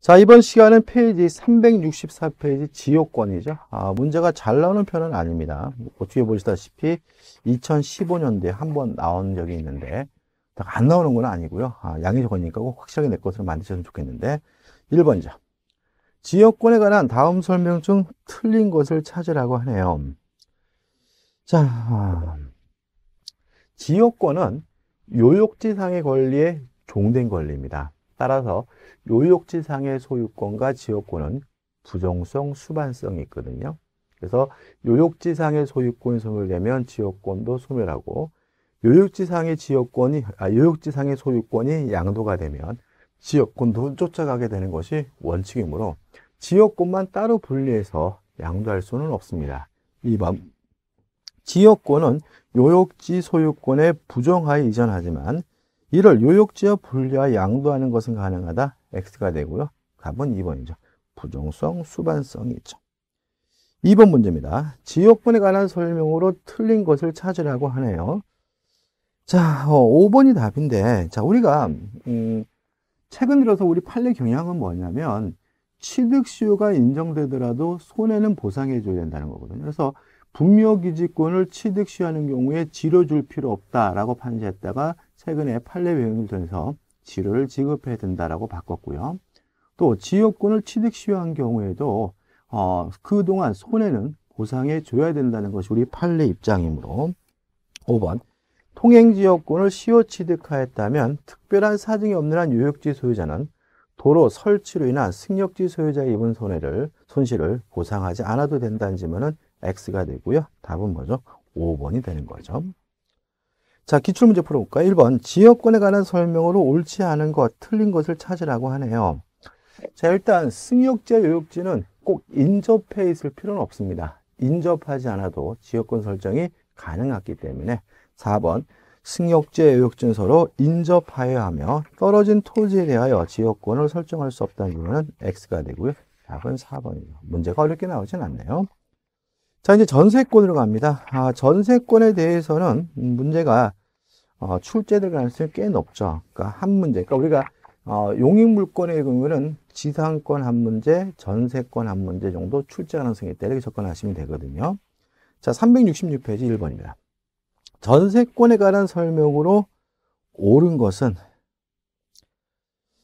자, 이번 시간은 페이지 364페이지 지역권이죠 아, 문제가 잘 나오는 편은 아닙니다. 어떻게 보시다시피 2015년도에 한 번 나온 적이 있는데, 안 나오는 건 아니고요. 아, 양해적 거니까 꼭 확실하게 내 것으로 만드셨으면 좋겠는데, 1번이죠. 지역권에 관한 다음 설명 중 틀린 것을 찾으라고 하네요. 자, 아, 지역권은 요역지상의 권리에 종된 권리입니다. 따라서 요역지상의 소유권과 지역권은 부정성, 수반성이 있거든요. 그래서 요역지상의 소유권이 소멸되면 지역권도 소멸하고 요역지상의 지역권이 아, 요역지상의 소유권이 양도가 되면 지역권도 쫓아가게 되는 것이 원칙이므로 지역권만 따로 분리해서 양도할 수는 없습니다. 2번 지역권은 요역지 소유권의 부정하에 이전하지만 이를 요역지와분리와 양도하는 것은 가능하다. X가 되고요. 답은 2번이죠. 부정성, 수반성이죠. 2번 문제입니다. 지역분에 관한 설명으로 틀린 것을 찾으라고 하네요. 자, 어, 5번이 답인데, 자, 우리가, 음, 최근 들어서 우리 판례 경향은 뭐냐면, 취득시효가 인정되더라도 손해는 보상해줘야 된다는 거거든요. 그래서 분묘기지권을 취득시하는 경우에 지료 줄 필요 없다라고 판시했다가 최근에 판례 변경을 통해서 지료를 지급해야 된다라고 바꿨고요. 또 지역권을 취득시효한 경우에도 어, 그동안 손해는 보상해 줘야 된다는 것이 우리 판례 입장이므로 5번 통행지역권을 시효 취득하였다면 특별한 사정이 없는 한 요역지 소유자는 도로 설치로 인한 승역지 소유자의 입은 손해를 손실을 보상하지 않아도 된다는 지문은 x가 되고요. 답은 뭐죠? 5번이 되는 거죠. 자, 기출문제 풀어볼까요? 1번, 지역권에 관한 설명으로 옳지 않은 것, 틀린 것을 찾으라고 하네요. 자, 일단 승역지와 요역지는 꼭 인접해 있을 필요는 없습니다. 인접하지 않아도 지역권 설정이 가능하기 때문에 4번, 승역지와 요역지는 서로 인접하여야 하며 떨어진 토지에 대하여 지역권을 설정할 수 없다는 이유는 X가 되고요. 답은 4번이죠. 문제가 어렵게 나오진 않네요. 자, 이제 전세권으로 갑니다. 아, 전세권에 대해서는 문제가 어, 출제될 가능성이 꽤 높죠. 그러니까 한 문제. 그러니까 우리가 어, 용익물권의 경우는 지상권 한 문제, 전세권 한 문제 정도 출제 가능성이 있다. 이렇게 접근하시면 되거든요. 자, 366페이지 1번입니다. 전세권에 관한 설명으로 옳은 것은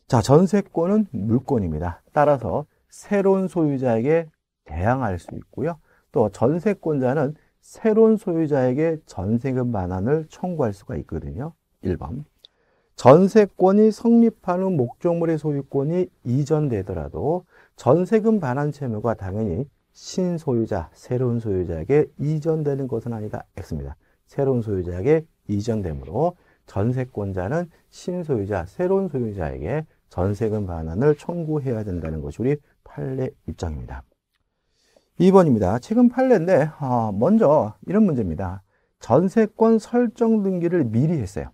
자, 전세권은 물권입니다. 따라서 새로운 소유자에게 대항할 수 있고요. 또 전세권자는 새로운 소유자에게 전세금 반환을 청구할 수가 있거든요. 1번. 전세권이 성립한 후 목적물의 소유권이 이전되더라도 전세금 반환 채무가 당연히 신소유자, 새로운 소유자에게 이전되는 것은 아니다. X입니다. 새로운 소유자에게 이전되므로 전세권자는 신소유자, 새로운 소유자에게 전세금 반환을 청구해야 된다는 것이 우리 판례 입장입니다. 2번입니다. 최근 판례인데 어, 먼저 이런 문제입니다. 전세권 설정 등기를 미리 했어요.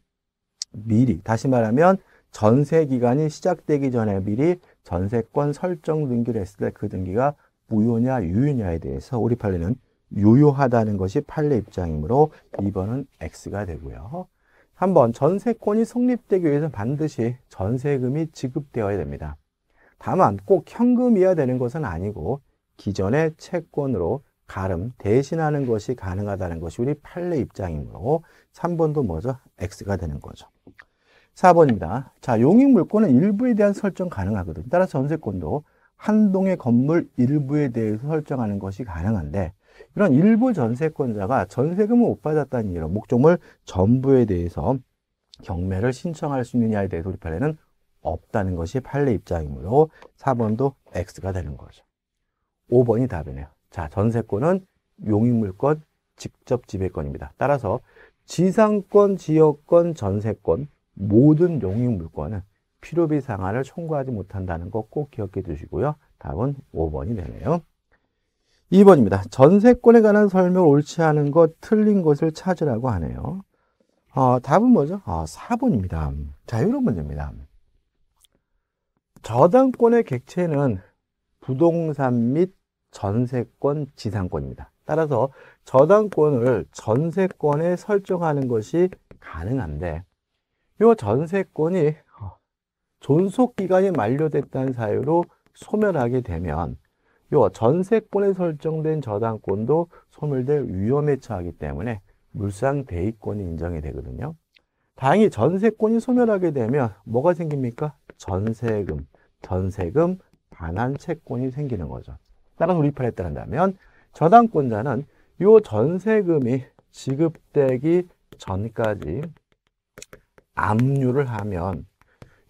미리 다시 말하면 전세 기간이 시작되기 전에 미리 전세권 설정 등기를 했을 때 그 등기가 무효냐 유효냐에 대해서 우리 판례는 유효하다는 것이 판례 입장이므로 2번은 X가 되고요. 3번 전세권이 성립되기 위해서 반드시 전세금이 지급되어야 됩니다. 다만 꼭 현금이어야 되는 것은 아니고 기존의 채권으로 가름 대신하는 것이 가능하다는 것이 우리 판례 입장이므로 3번도 먼저 X가 되는 거죠. 4번입니다. 자, 용익 물권은 일부에 대한 설정 가능하거든요. 따라서 전세권도 한 동의 건물 일부에 대해서 설정하는 것이 가능한데 이런 일부 전세권자가 전세금을 못 받았다는 이유로 목적물 전부에 대해서 경매를 신청할 수 있느냐에 대해서 우리 판례는 없다는 것이 판례 입장이므로 4번도 X가 되는 거죠. 5번이 답이네요. 자, 전세권은 용익물권, 직접 지배권입니다. 따라서 지상권, 지역권, 전세권 모든 용익물권은 필요비 상한을 청구하지 못한다는 거 꼭 기억해 두시고요. 답은 5번이 되네요. 2번입니다. 전세권에 관한 설명을 옳지 않은 것, 틀린 것을 찾으라고 하네요. 어, 답은 뭐죠? 아, 4번입니다. 자, 이런 문제입니다. 저당권의 객체는 부동산 및 전세권 지상권입니다. 따라서 저당권을 전세권에 설정하는 것이 가능한데 이 전세권이 어, 존속 기간이 만료됐다는 사유로 소멸하게 되면 이 전세권에 설정된 저당권도 소멸될 위험에 처하기 때문에 물상 대위권이 인정이 되거든요. 다행히 전세권이 소멸하게 되면 뭐가 생깁니까? 전세금, 전세금 반환 채권이 생기는 거죠. 따라 서 우리 돌에따른다면 저당권자는 이 전세금이 지급되기 전까지 압류를 하면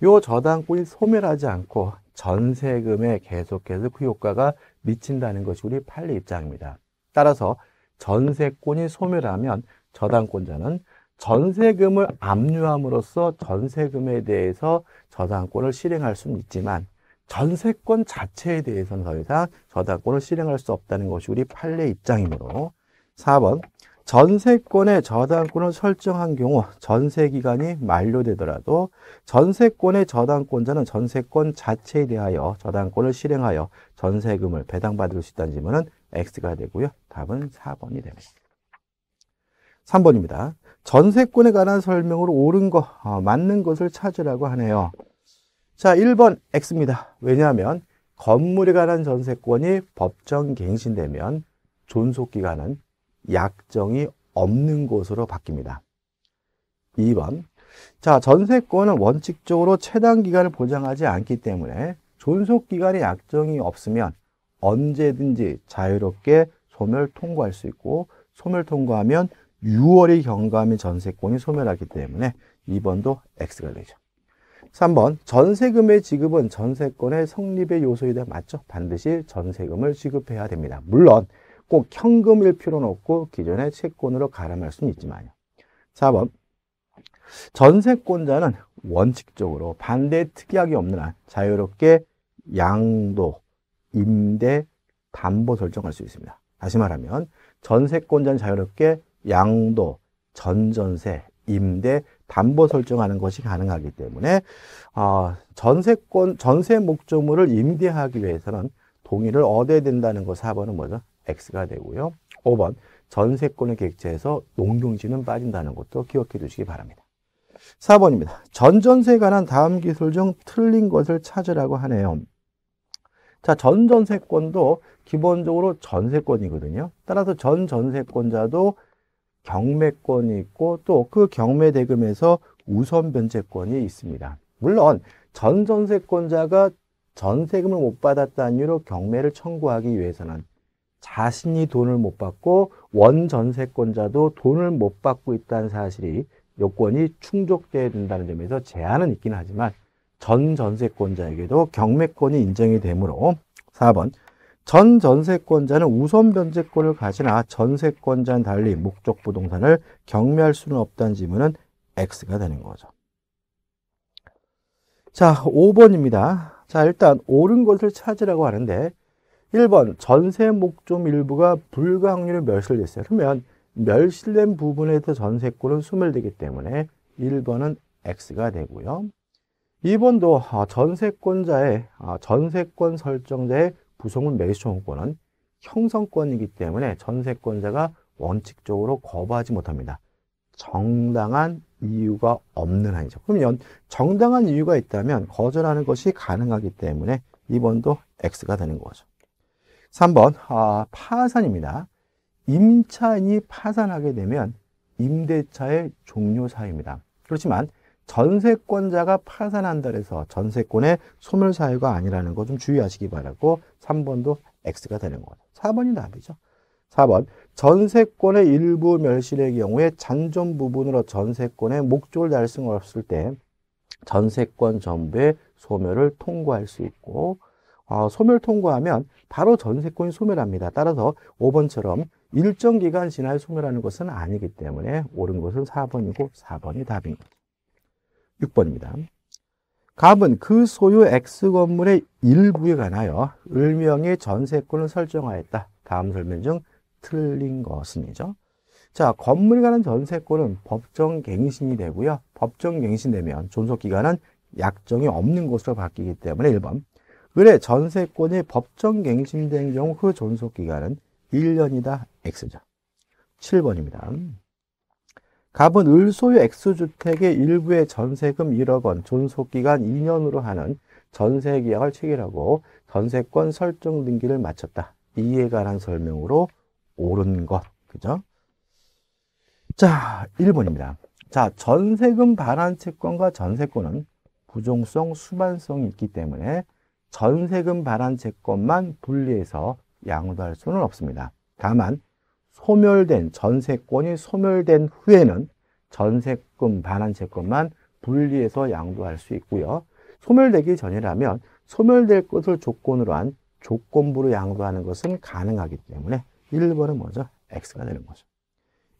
이 저당권이 소멸하지 않고 전세금에 계속해서 그 효과가 미친다는 것이 우리 판례 입장입니다. 따라서 전세권이 소멸하면 저당권자는 전세금을 압류함으로써 전세금에 대해서 저당권을 실행할 수는 있지만 전세권 자체에 대해서는 더 이상 저당권을 실행할 수 없다는 것이 우리 판례 입장이므로 4번 전세권의 저당권을 설정한 경우 전세기간이 만료되더라도 전세권의 저당권자는 전세권 자체에 대하여 저당권을 실행하여 전세금을 배당받을 수 있다는 질문은 X가 되고요. 답은 4번이 됩니다. 3번입니다. 전세권에 관한 설명으로 옳은 것, 어, 맞는 것을 찾으라고 하네요. 자, 1번 X입니다. 왜냐하면 건물에 관한 전세권이 법정 갱신되면 존속기간은 약정이 없는 곳으로 바뀝니다. 2번 자 전세권은 원칙적으로 최단 기간을 보장하지 않기 때문에 존속기간의 약정이 없으면 언제든지 자유롭게 소멸 통과할 수 있고 소멸 통과하면 6월이 경과하면 전세권이 소멸하기 때문에 2번도 X가 되죠. 3번 전세금의 지급은 전세권의 성립의 요소이다. 맞죠? 반드시 전세금을 지급해야 됩니다. 물론 꼭 현금일 필요는 없고 기존의 채권으로 가름할 수는 있지만요. 4번 전세권자는 원칙적으로 반대 특약이 없는 한 자유롭게 양도, 임대, 담보 설정할 수 있습니다. 다시 말하면 전세권자는 자유롭게 양도, 전전세, 임대, 담보 설정하는 것이 가능하기 때문에 어, 전세권 전세 목적물을 임대하기 위해서는 동의를 얻어야 된다는 것 4번은 뭐죠? X가 되고요. 5번 전세권을 객체에서 농경지는 빠진다는 것도 기억해 두시기 바랍니다. 4번입니다. 전전세에 관한 다음 기술 중 틀린 것을 찾으라고 하네요. 자, 전전세권도 기본적으로 전세권이거든요. 따라서 전전세권자도 경매권이 있고 또 그 경매 대금에서 우선 변제권이 있습니다. 물론 전전세권자가 전세금을 못 받았다는 이유로 경매를 청구하기 위해서는 자신이 돈을 못 받고 원전세권자도 돈을 못 받고 있다는 사실이 요건이 충족되어야 된다는 점에서 제한은 있긴 하지만 전전세권자에게도 경매권이 인정이 되므로 4번 전 전세권자는 우선 변제권을 가지나 전세권자는 달리 목적 부동산을 경매할 수는 없다는 지문은 X가 되는 거죠. 자, 5번입니다. 자, 일단 옳은 것을 찾으라고 하는데 1번 전세 목좀 일부가 불가 확률이 멸실됐어요. 그러면 멸실된 부분에서 전세권은 소멸되기 때문에 1번은 X가 되고요. 2번도 아, 전세권자의 아, 전세권 설정자의 부속물 매수청구권은 형성권이기 때문에 전세권자가 원칙적으로 거부하지 못합니다. 정당한 이유가 없는 한이죠. 그러면 정당한 이유가 있다면 거절하는 것이 가능하기 때문에 2번도 X가 되는 거죠. 3번 아, 파산입니다. 임차인이 파산하게 되면 임대차의 종료사입니다. 그렇지만 전세권자가 파산한다 해서 전세권의 소멸 사유가 아니라는 거 좀 주의하시기 바라고 3번도 X가 되는 거죠. 4번이 답이죠. 4번 전세권의 일부 멸실의 경우에 잔존 부분으로 전세권의 목적을 달성 없을 때 전세권 전부의 소멸을 통과할 수 있고 어, 소멸 통과하면 바로 전세권이 소멸합니다. 따라서 5번처럼 일정 기간 지날 소멸하는 것은 아니기 때문에 옳은 것은 4번이고 4번이 답입니다 6번입니다. 갑은 그 소유 X 건물의 일부에 관하여 을명의 전세권을 설정하였다. 다음 설명 중 틀린 것은이죠. 자, 건물에 관한 전세권은 법정 갱신이 되고요. 법정 갱신되면 존속기간은 약정이 없는 것으로 바뀌기 때문에 1번. 을의 전세권이 법정 갱신된 경우 그 존속기간은 1년이다. X죠. 7번입니다. 갑은 을소유 액수주택의 일부의 전세금 1억 원, 존속기간 2년으로 하는 전세계약을 체결하고 전세권 설정 등기를 마쳤다. 이에 관한 설명으로 옳은 것. 그죠? 자, 1번입니다. 자, 전세금 반환 채권과 전세권은 부종성, 수반성이 있기 때문에 전세금 반환 채권만 분리해서 양도할 수는 없습니다. 다만 소멸된 전세권이 소멸된 후에는 전세금 반환채권만 분리해서 양도할 수 있고요. 소멸되기 전이라면 소멸될 것을 조건으로 한 조건부로 양도하는 것은 가능하기 때문에 1번은 먼저 X가 되는 거죠.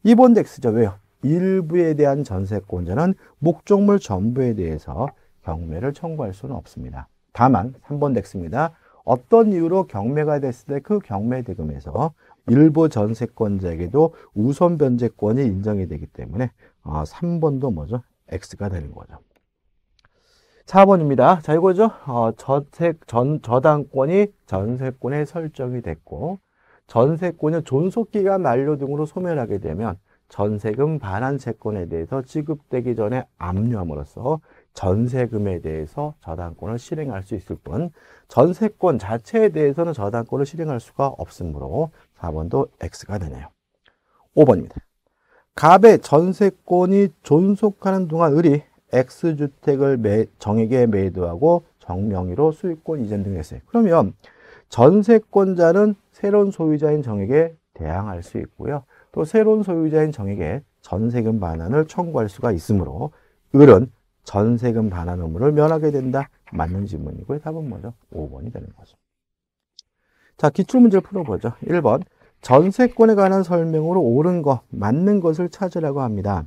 2번 X죠. 왜요? 일부에 대한 전세권자는 목적물 전부에 대해서 경매를 청구할 수는 없습니다. 다만 3번 X입니다. 어떤 이유로 경매가 됐을 때 그 경매 대금에서 일부 전세권자에게도 우선 변제권이 인정이 되기 때문에 3번도 아, 뭐죠? X가 되는 거죠. 4번입니다. 자, 이거죠. 어, 저택, 전, 저당권이 전세권에 설정이 됐고, 전세권의 존속기간 만료 등으로 소멸하게 되면 전세금 반환 채권에 대해서 지급되기 전에 압류함으로써 전세금에 대해서 저당권을 실행할 수 있을 뿐 전세권 자체에 대해서는 저당권을 실행할 수가 없으므로 4번도 X가 되네요. 5번입니다. 갑의 전세권이 존속하는 동안 을이 X주택을 매, 정에게 매도하고 정명의로 수익권 이전 등을 했어요. 그러면 전세권자는 새로운 소유자인 정에게 대항할 수 있고요. 또 새로운 소유자인 정에게 전세금 반환을 청구할 수가 있으므로 을은 전세금 반환 의무를 면하게 된다. 맞는 질문이고요. 답은 뭐죠? 5번이 되는 거죠. 자, 기출 문제를 풀어보죠. 1번. 전세권에 관한 설명으로 옳은 것, 맞는 것을 찾으라고 합니다.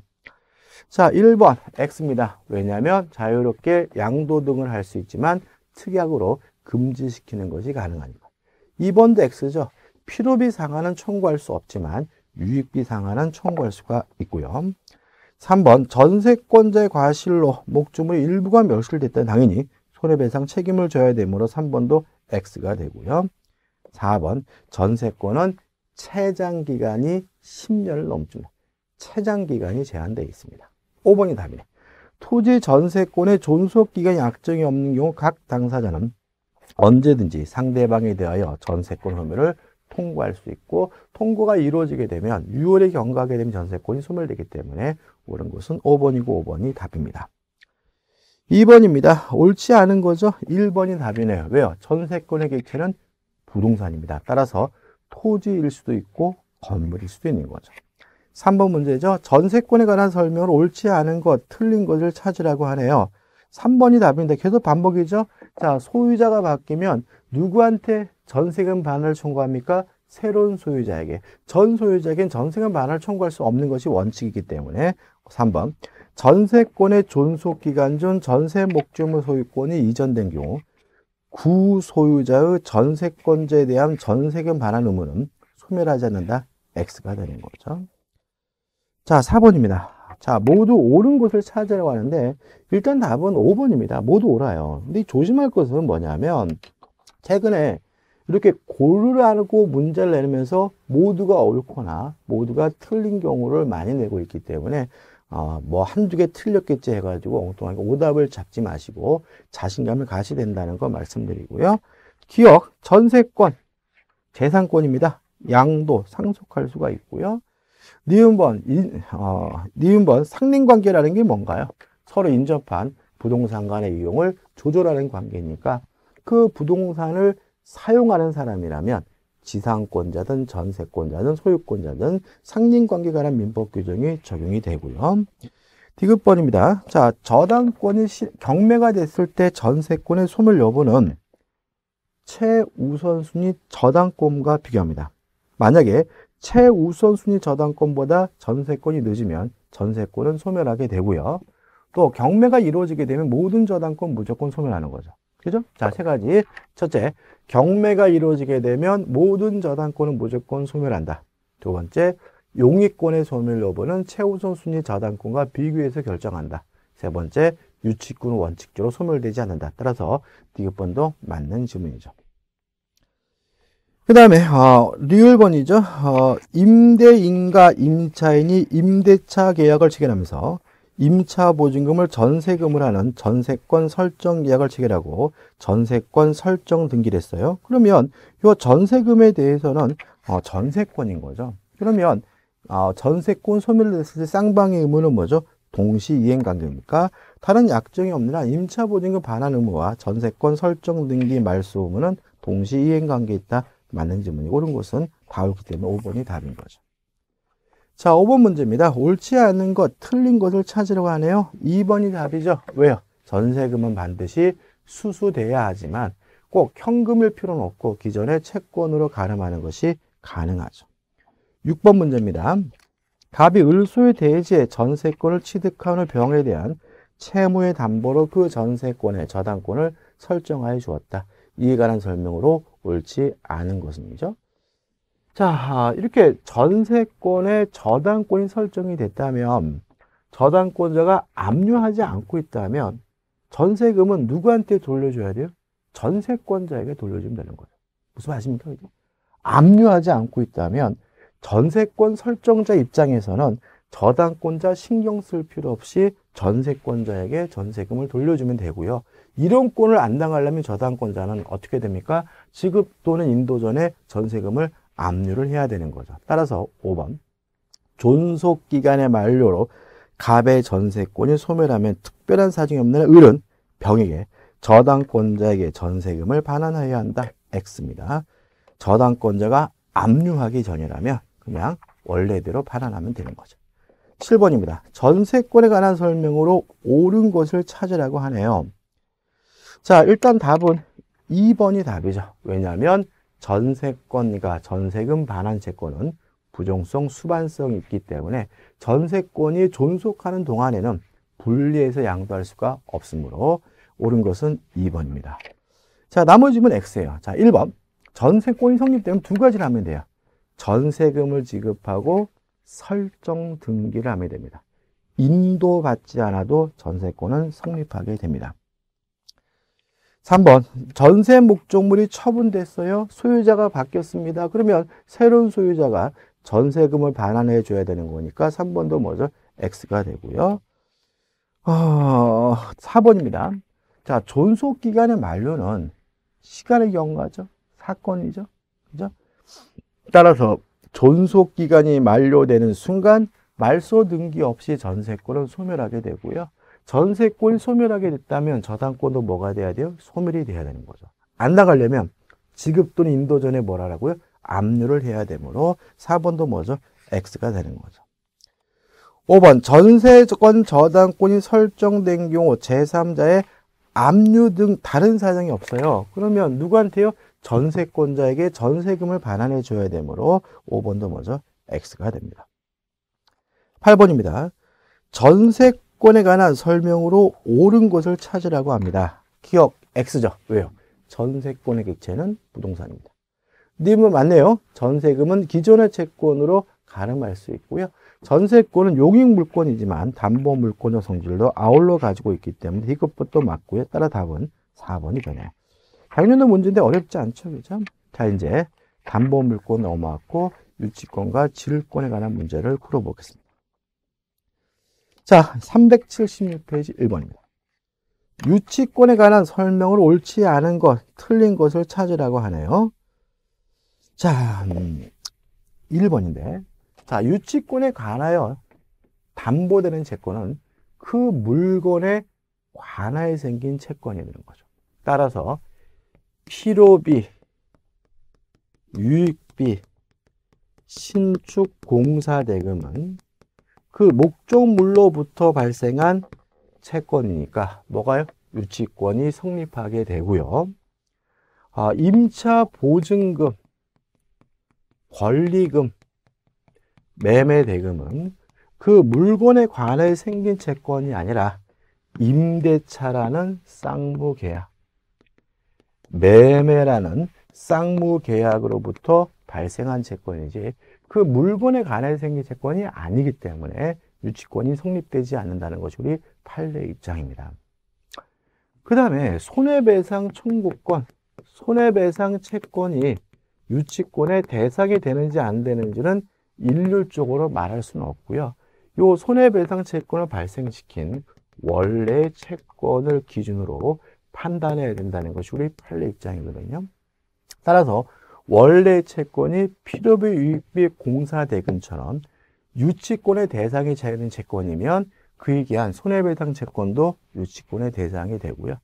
자, 1번 X입니다. 왜냐하면 자유롭게 양도 등을 할 수 있지만 특약으로 금지시키는 것이 가능하니까. 2번도 X죠. 필요비 상한은 청구할 수 없지만 유익비 상한은 청구할 수가 있고요. 3번 전세권자의 과실로 목주물 일부가 멸실됐다 당연히 손해배상 책임을 져야 되므로 3번도 X가 되고요. 4번 전세권은 체장 기간이 10년을 넘습니다. 체장 기간이 제한되어 있습니다. 5번이 답이네. 토지 전세권의 존속 기간이 악정이 없는 경우 각 당사자는 언제든지 상대방에 대하여 전세권 허물을 통고할 수 있고 통고가 이루어지게 되면 6월에 경과하게 되면 전세권이 소멸되기 때문에 옳은 것은 5번이고 5번이 답입니다. 2번입니다. 옳지 않은 거죠? 1번이 답이네요. 왜요? 전세권의 객체는 부동산입니다. 따라서 토지일 수도 있고 건물일 수도 있는 거죠. 3번 문제죠. 전세권에 관한 설명을 옳지 않은 것, 틀린 것을 찾으라고 하네요. 3번이 답인데 계속 반복이죠. 자, 소유자가 바뀌면 누구한테 전세금 반을 청구합니까? 새로운 소유자에게. 전 소유자에겐 전세금 반을 청구할 수 없는 것이 원칙이기 때문에 3번. 전세권의 존속기간 중 전세 목적물 소유권이 이전된 경우 구소유자의 전세권자에 대한 전세금 반환 의무는 소멸하지 않는다. X가 되는 거죠. 자, 4번입니다. 자, 모두 옳은 곳을 찾으라고 하는데 일단 답은 5번입니다. 모두 옳아요. 근데 조심할 것은 뭐냐면 최근에 이렇게 고르라고 문제를 내면서 모두가 옳거나 모두가 틀린 경우를 많이 내고 있기 때문에 아, 뭐 한두 개 틀렸겠지 해가지고 엉뚱하게 오답을 잡지 마시고 자신감을 가시 된다는 거 말씀드리고요. 기억, 전세권, 재산권입니다. 양도 상속할 수가 있고요. 니은번, 어, 니은번 상린관계라는 게 뭔가요? 서로 인접한 부동산 간의 이용을 조절하는 관계니까 그 부동산을 사용하는 사람이라면 지상권자든 전세권자든 소유권자든 상린관계에 관한 민법 규정이 적용이 되고요. 디귿번입니다. 자, 저당권이 경매가 됐을 때 전세권의 소멸 여부는 최우선순위 저당권과 비교합니다. 만약에 최우선순위 저당권보다 전세권이 늦으면 전세권은 소멸하게 되고요. 또 경매가 이루어지게 되면 모든 저당권 무조건 소멸하는 거죠. 그죠? 자, 세 가지. 첫째, 경매가 이루어지게 되면 모든 저당권은 무조건 소멸한다. 두 번째, 용익권의 소멸 여부는 최우선 순위 저당권과 비교해서 결정한다. 세 번째, 유치권은 원칙적으로 소멸되지 않는다. 따라서 디귿번도 맞는 지문이죠. 그 다음에 어, 리을번이죠. 어, 임대인과 임차인이 임대차 계약을 체결하면서 임차 보증금을 전세금으로 하는 전세권 설정 계약을 체결하고 전세권 설정 등기를 했어요. 그러면 이 전세금에 대해서는 어, 전세권인 거죠. 그러면 어, 전세권 소멸 됐을 때 쌍방의 의무는 뭐죠? 동시 이행관계입니까? 다른 약정이 없는 한 임차 보증금 반환 의무와 전세권 설정 등기 말소 의무는 동시 이행관계에 있다. 맞는 질문이 옳은 것은 다옳기 그 때문에 5번이 답인 거죠. 자, 5번 문제입니다. 옳지 않은 것, 틀린 것을 찾으려고 하네요. 2번이 답이죠. 왜요? 전세금은 반드시 수수돼야 하지만 꼭 현금일 필요는 없고 기존의 채권으로 가름하는 것이 가능하죠. 6번 문제입니다. 답이 을소의 대지에 전세권을 취득하는 병에 대한 채무의 담보로 그 전세권의 저당권을 설정하여 주었다. 이에 관한 설명으로 옳지 않은 것입니다 자, 이렇게 전세권의 저당권이 설정이 됐다면 저당권자가 압류하지 않고 있다면 전세금은 누구한테 돌려줘야 돼요? 전세권자에게 돌려주면 되는 거예요. 무슨 말입니까 이게? 압류하지 않고 있다면 전세권 설정자 입장에서는 저당권자 신경 쓸 필요 없이 전세권자에게 전세금을 돌려주면 되고요. 이런 꼴을 안 당하려면 저당권자는 어떻게 됩니까? 지급 또는 인도 전에 전세금을 압류를 해야 되는 거죠. 따라서 5번 존속 기간의 만료로 갑의 전세권이 소멸하면 특별한 사정이 없는 을은 병에게 저당권자에게 전세금을 반환해야 한다. X입니다. 저당권자가 압류하기 전이라면 그냥 원래대로 반환하면 되는 거죠. 7번입니다. 전세권에 관한 설명으로 옳은 것을 찾으라고 하네요. 자, 일단 답은 2번이 답이죠. 왜냐하면 전세권과 전세금 반환 채권은 부정성, 수반성이 있기 때문에 전세권이 존속하는 동안에는 분리해서 양도할 수가 없으므로 옳은 것은 2번입니다. 자, 나머지는 X예요. 자, 1번. 전세권이 성립되면 두 가지를 하면 돼요. 전세금을 지급하고 설정 등기를 하면 됩니다. 인도받지 않아도 전세권은 성립하게 됩니다. 3번 전세 목적물이 처분됐어요. 소유자가 바뀌었습니다. 그러면 새로운 소유자가 전세금을 반환해 줘야 되는 거니까 3번도 뭐죠? X가 되고요. 어, 4번입니다. 자, 존속기간의 만료는 시간의 경과죠. 사건이죠. 그죠? 따라서 존속기간이 만료되는 순간 말소 등기 없이 전세권은 소멸하게 되고요. 전세권 이 소멸하게 됐다면 저당권도 뭐가 돼야 돼요? 소멸이 돼야 되는 거죠. 안 나가려면 지급 또는 인도 전에 뭐라고요? 압류를 해야 되므로 4번도 뭐죠? X가 되는 거죠. 5번 전세권 저당권이 설정된 경우 제3자의 압류 등 다른 사정이 없어요. 그러면 누구한테요? 전세권자에게 전세금을 반환해 줘야 되므로 5번도 뭐죠? X가 됩니다. 8번입니다. 전세 채권에 관한 설명으로 옳은 것을 찾으라고 합니다. 기업 X죠. 왜요? 전세권의 객체는 부동산입니다. 님은 맞네요. 전세금은 기존의 채권으로 가름할 수 있고요. 전세권은 용익 물권이지만 담보 물권의 성질도 아울러 가지고 있기 때문에 이것부터 맞고요. 따라 답은 4번이 되네요. 작년도 문제인데 어렵지 않죠. 그죠? 자, 이제 담보 물권 넘어왔고 유치권과 지를권에 관한 문제를 풀어보겠습니다. 자, 376페이지 1번입니다. 유치권에 관한 설명을 옳지 않은 것, 틀린 것을 찾으라고 하네요. 자, 1번인데. 음, 자, 유치권에 관하여 담보되는 채권은 그 물건에 관하에 생긴 채권이 되는 거죠. 따라서 피로비, 유익비, 신축공사대금은 그 목적물로부터 발생한 채권이니까 뭐가요? 유치권이 성립하게 되고요. 아, 임차 보증금, 권리금, 매매 대금은 그 물건에 관해 생긴 채권이 아니라 임대차라는 쌍무 계약, 매매라는 쌍무 계약으로부터 발생한 채권이지 그 물건에 관해 생긴 채권이 아니기 때문에 유치권이 성립되지 않는다는 것이 우리 판례 입장입니다. 그 다음에 손해배상 청구권, 손해배상 채권이 유치권의 대상이 되는지 안 되는지는 일률적으로 말할 수는 없고요. 요 손해배상 채권을 발생시킨 원래 채권을 기준으로 판단해야 된다는 것이 우리 판례 입장이거든요. 따라서 원래 채권이 필요비 유익비 공사대금처럼 유치권의 대상이 되는 채권이면 그에 기한 손해배상 채권도 유치권의 대상이 되고요.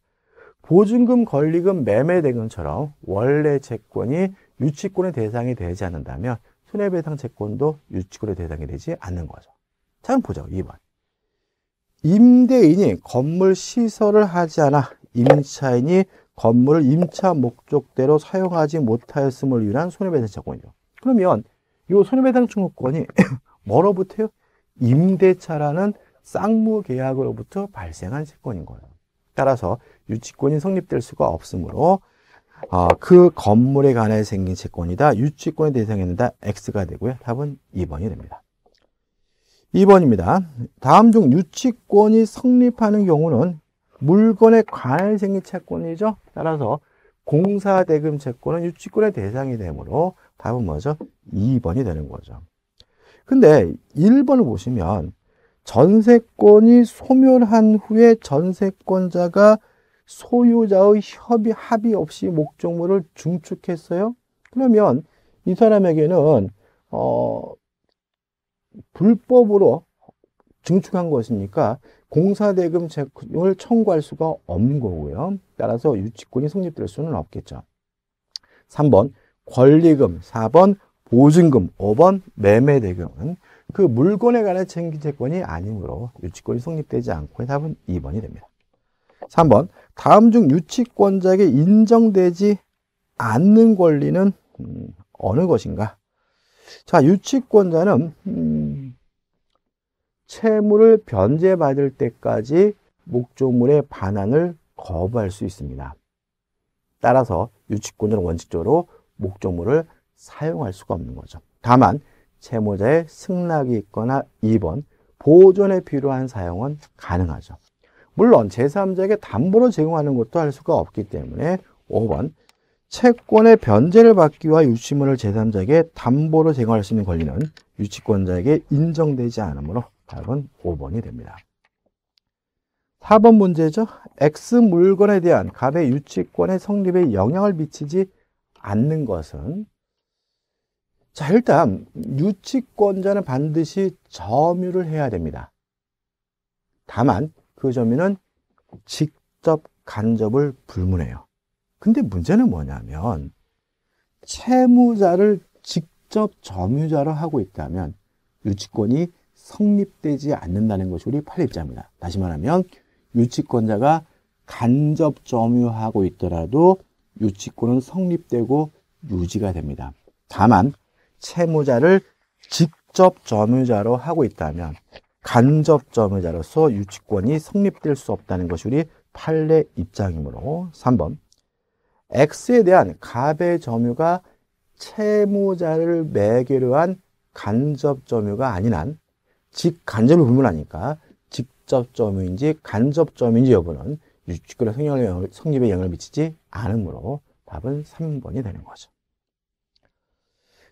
보증금 권리금 매매대금처럼 원래 채권이 유치권의 대상이 되지 않는다면 손해배상 채권도 유치권의 대상이 되지 않는 거죠. 자, 그럼 보죠. 2번. 임대인이 건물 시설을 하지 않아 임차인이 건물을 임차 목적대로 사용하지 못하였음을 위한 손해배상 청구권이죠. 그러면 이 손해배상 청구권이 뭐로부터요? 임대차라는 쌍무 계약으로부터 발생한 채권인 거예요. 따라서 유치권이 성립될 수가 없으므로 어, 그 건물에 관해 생긴 채권이다. 유치권의 대상에는다 X가 되고요. 답은 2번이 됩니다. 2번입니다. 다음 중 유치권이 성립하는 경우는 물건의 관생리 할 채권이죠. 따라서 공사대금 채권은 유치권의 대상이 되므로 답은 뭐죠? 2번이 되는 거죠. 근데 1번을 보시면 전세권이 소멸한 후에 전세권자가 소유자의 협의 합의 없이 목적물을 중축했어요. 그러면 이 사람에게는 어 불법으로 증축한 것이니까 공사대금 채권을 청구할 수가 없는 거고요. 따라서 유치권이 성립될 수는 없겠죠. 3번 권리금, 4번 보증금, 5번 매매대금은 그 물건에 관해 책임 채권이 아니므로 유치권이 성립되지 않고 답은 2번이 됩니다. 3번 다음 중 유치권자에게 인정되지 않는 권리는 음, 어느 것인가? 자, 유치권자는 음, 채무를 변제받을 때까지 목조물의 반환을 거부할 수 있습니다. 따라서 유치권자 원칙적으로 목조물을 사용할 수가 없는 거죠. 다만 채무자의 승낙이 있거나 2번 보존에 필요한 사용은 가능하죠. 물론 제3자에게 담보로 제공하는 것도 할 수가 없기 때문에 5번 채권의 변제를 받기 위한 유치물을 제3자에게 담보로 제공할 수 있는 권리는 유치권자에게 인정되지 않으므로 답은 5번이 됩니다. 4번 문제죠. X 물건에 대한 갑의 유치권의 성립에 영향을 미치지 않는 것은 자 일단 유치권자는 반드시 점유를 해야 됩니다. 다만 그 점유는 직접 간접을 불문해요. 근데 문제는 뭐냐면 채무자를 직접 점유자로 하고 있다면 유치권이 성립되지 않는다는 것이 우리 판례 입장입니다. 다시 말하면 유치권자가 간접 점유하고 있더라도 유치권은 성립되고 유지가 됩니다. 다만 채무자를 직접 점유자로 하고 있다면 간접 점유자로서 유치권이 성립될 수 없다는 것이 우리 판례 입장이므로 3번 X에 대한 갑의 점유가 채무자를 매개로 한 간접 점유가 아닌 한, 직 간접을 불문하니까 직접 점유인지 간접 점유인지 여부는 유치권의 성립에 영향을 미치지 않으므로 답은 3번이 되는 거죠.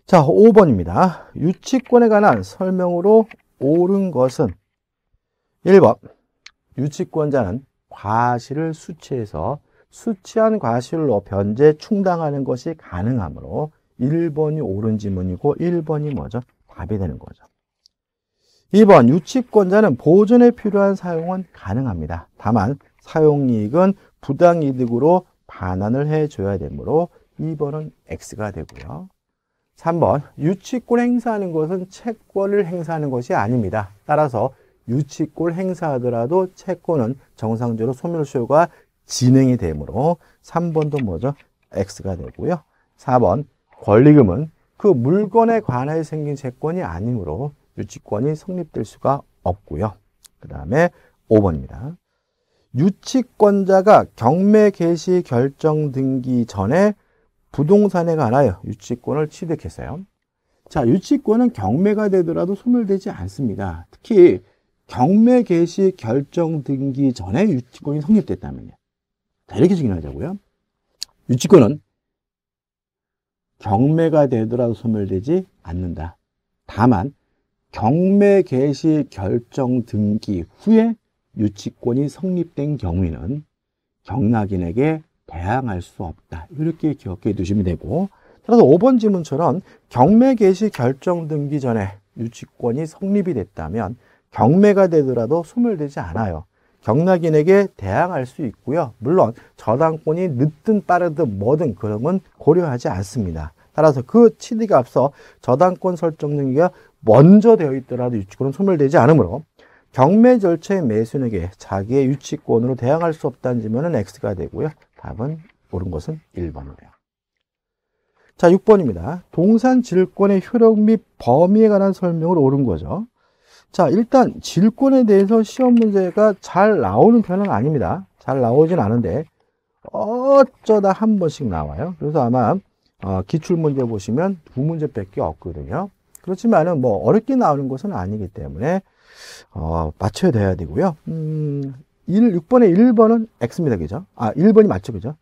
자, 5번입니다. 유치권에 관한 설명으로 옳은 것은 1번 유치권자는 과실을 수취해서 수치한 과실로 변제 충당하는 것이 가능하므로 1번이 옳은 지문이고 1번이 뭐죠? 답이 되는 거죠. 2번 유치권자는 보존에 필요한 사용은 가능합니다. 다만 사용이익은 부당이득으로 반환을 해줘야 되므로 2번은 X가 되고요. 3번 유치권 행사하는 것은 채권을 행사하는 것이 아닙니다. 따라서 유치권 행사하더라도 채권은 정상적으로 소멸시효가 진행이 되므로 3번도 뭐죠? X가 되고요. 4번 권리금은 그 물건에 관하여 생긴 채권이 아니므로 유치권이 성립될 수가 없고요. 그 다음에 5번입니다. 유치권자가 경매 개시 결정 등기 전에 부동산에 관하여 유치권을 취득했어요. 자, 유치권은 경매가 되더라도 소멸되지 않습니다. 특히 경매 개시 결정 등기 전에 유치권이 성립됐다면요. 자, 이렇게 정리하자고요. 유치권은 경매가 되더라도 소멸되지 않는다. 다만 경매 개시 결정 등기 후에 유치권이 성립된 경우에는 경락인에게 대항할 수 없다. 이렇게 기억해 두시면 되고 따라서 5번 지문처럼 경매 개시 결정 등기 전에 유치권이 성립이 됐다면 경매가 되더라도 소멸되지 않아요. 경락인에게 대항할 수 있고요. 물론 저당권이 늦든 빠르든 뭐든 그런 건 고려하지 않습니다. 따라서 그 취득에 앞서 저당권 설정 등기가 먼저 되어 있더라도 유치권은 소멸되지 않으므로 경매 절차의 매수인에게 자기의 유치권으로 대항할 수 없다는 지 점은 X가 되고요. 답은 옳은 것은 1번이에요. 자, 6번입니다. 동산 질권의 효력 및 범위에 관한 설명을 옳은 거죠. 자, 일단 질권에 대해서 시험 문제가 잘 나오는 편은 아닙니다. 잘 나오진 않은데 어쩌다 한 번씩 나와요. 그래서 아마 어, 기출문제 보시면 두 문제밖에 없거든요. 그렇지만은 뭐 어렵게 나오는 것은 아니기 때문에 어, 맞춰야 돼야 되고요. 음, 1, 6번에 1번은 X입니다. 그죠? 아, 1번이 맞죠. 그죠?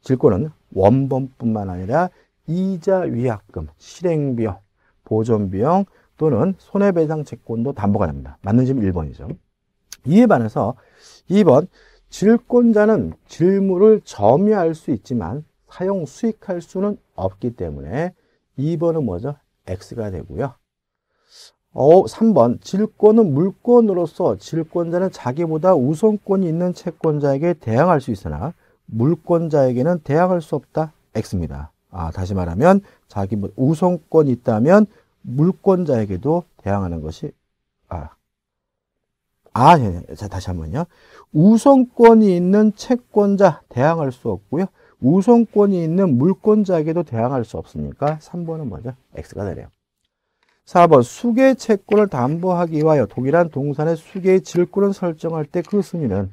질권은 원본뿐만 아니라 이자 위약금, 실행비용, 보존비용, 또는 손해배상 채권도 담보가 됩니다. 맞는 점이 1번이죠. 이에 반해서 2번 질권자는 질물을 점유할 수 있지만 사용 수익할 수는 없기 때문에 2번은 뭐죠? X가 되고요. 어, 3번 질권은 물권으로서 질권자는 자기보다 우선권이 있는 채권자에게 대항할 수 있으나 물권자에게는 대항할 수 없다. X입니다. 아, 다시 말하면 자기 뭐 우선권이 있다면 물권자에게도 대항하는 것이 아, 아, 예, 예, 자 다시 한번요. 우선권이 있는 채권자 대항할 수 없고요. 우선권이 있는 물권자에게도 대항할 수 없으니까 3번은 먼저 X가 되네요. 4번 수계 채권을 담보하기 위하여 동일한 동산의 수계의 질권을 설정할 때 그 순위는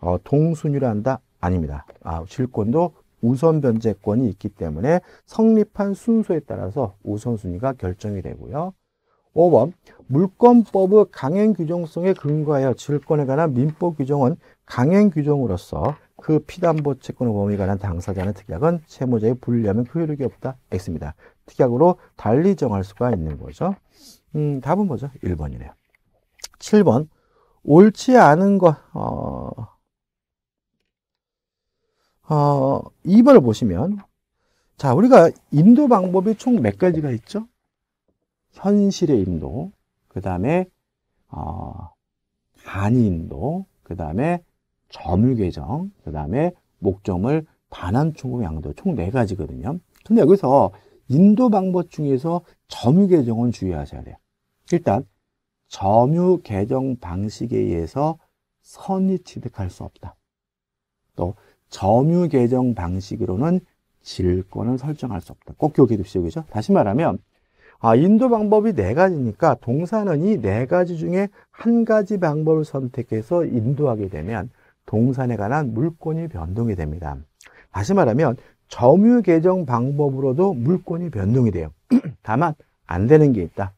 어, 동순위로 한다? 아닙니다. 아, 질권도 우선 변제권이 있기 때문에 성립한 순서에 따라서 우선순위가 결정이 되고요. 5번 물권법의 강행 규정성에 근거하여 질권에 관한 민법 규정은 강행 규정으로서 그 피담보 채권의 범위에 관한 당사자는 특약은 채무자의 분리하면 그 효력이 없다. X입니다. 특약으로 달리 정할 수가 있는 거죠. 음, 답은 뭐죠? 1번이네요. 7번 옳지 않은 것 어, 어, 2번을 보시면 자, 우리가 인도 방법이 총 몇 가지가 있죠? 현실의 인도, 그 다음에 어, 간이 인도, 그 다음에 점유계정, 그 다음에 목적물 반환 충고 양도 총 네 가지거든요. 근데 여기서 인도 방법 중에서 점유 계정은 주의하셔야 돼요. 일단 점유 계정 방식에 의해서 선이 취득할 수 없다. 또 점유 계정 방식으로는 질권을 설정할 수 없다. 꼭 기억해 두시죠. 그죠? 다시 말하면 아, 인도 방법이 네 가지니까 동사는 이네 가지 중에 한 가지 방법을 선택해서 인도하게 되면 동산에 관한 물권이 변동이 됩니다. 다시 말하면 점유 계정 방법으로도 물권이 변동이 돼요. 다만 안 되는 게 있다.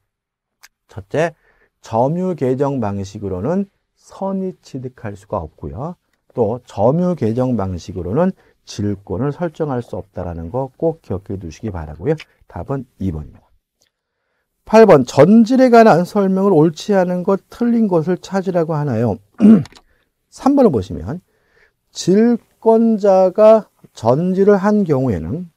첫째, 점유 계정 방식으로는 선이 취득할 수가 없고요. 또 점유 계정 방식으로는 질권을 설정할 수 없다는 거 꼭 기억해 두시기 바라고요. 답은 2번입니다. 8번 전질에 관한 설명을 옳지 않은 것, 틀린 것을 찾으라고 하나요? 3번을 보시면 질권자가 전질을 한 경우에는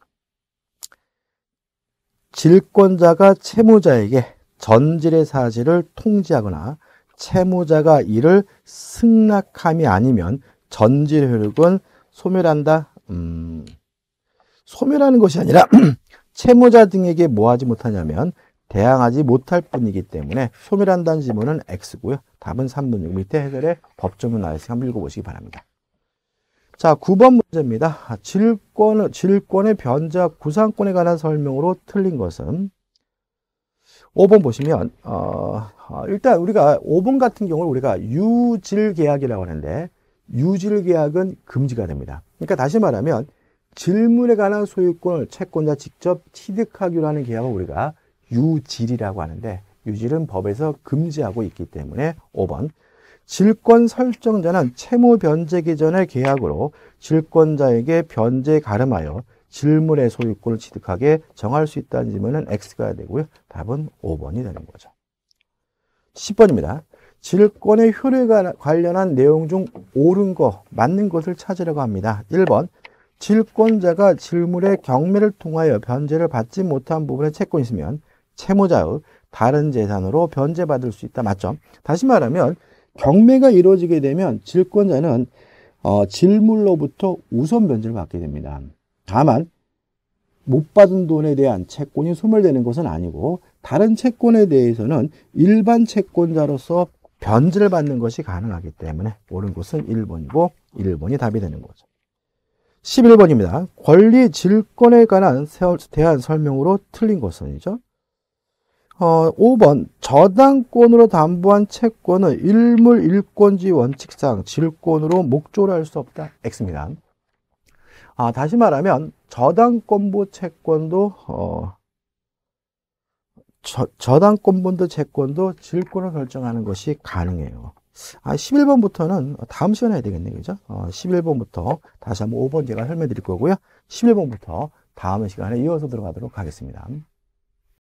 질권자가 채무자에게 전질의 사실을 통지하거나 채무자가 이를 승낙함이 아니면 전질 효력은 소멸한다. 음, 소멸하는 것이 아니라 채무자 등에게 뭐하지 못하냐면 대항하지 못할 뿐이기 때문에 소멸한다는 지문은 X고요. 답은 3분 6. 밑에 해설에 법조문 나와 있으니 한번 읽어보시기 바랍니다. 자, 9번 문제입니다. 아, 질권, 질권의 변적 구상권에 관한 설명으로 틀린 것은 5번 보시면 어, 아, 일단 우리가 5번 같은 경우를 우리가 유질 계약이라고 하는데 유질 계약은 금지가 됩니다. 그러니까 다시 말하면 질문에 관한 소유권을 채권자 직접 취득하기로 하는 계약을 우리가 유질이라고 하는데 유질은 법에서 금지하고 있기 때문에 5번 질권 설정자는 채무 변제기 전의 계약으로 질권자에게 변제 가름하여 질문의 소유권을 취득하게 정할 수 있다는 질문은 X가 되고요. 답은 5번이 되는 거죠. 10번입니다. 질권의 효력에 관련한 내용 중 옳은 거, 맞는 것을 찾으려고 합니다. 1번 질권자가 질물의 경매를 통하여 변제를 받지 못한 부분의 채권이 있으면 채무자의 다른 재산으로 변제받을 수 있다. 맞죠? 다시 말하면 경매가 이루어지게 되면 질권자는 어, 질물로부터 우선 변제를 받게 됩니다. 다만 못 받은 돈에 대한 채권이 소멸되는 것은 아니고 다른 채권에 대해서는 일반 채권자로서 변제를 받는 것이 가능하기 때문에 옳은 것은 1번이고 1번이 답이 되는 거죠. 11번입니다. 권리 질권에 관한 대한 설명으로 틀린 것은이죠. 어, 5번 저당권으로 담보한 채권은 일물 일권지 원칙상 질권으로 목조를 할 수 없다. X입니다. 아, 다시 말하면 저당권보 채권도 어, 저, 당권분도 채권도 질권을 결정하는 것이 가능해요. 아, 11번부터는 다음 시간에 해야 되겠네요. 그죠? 어, 11번부터 다시 한번 5번 제가 설명해 드릴 거고요. 11번부터 다음 시간에 이어서 들어가도록 하겠습니다.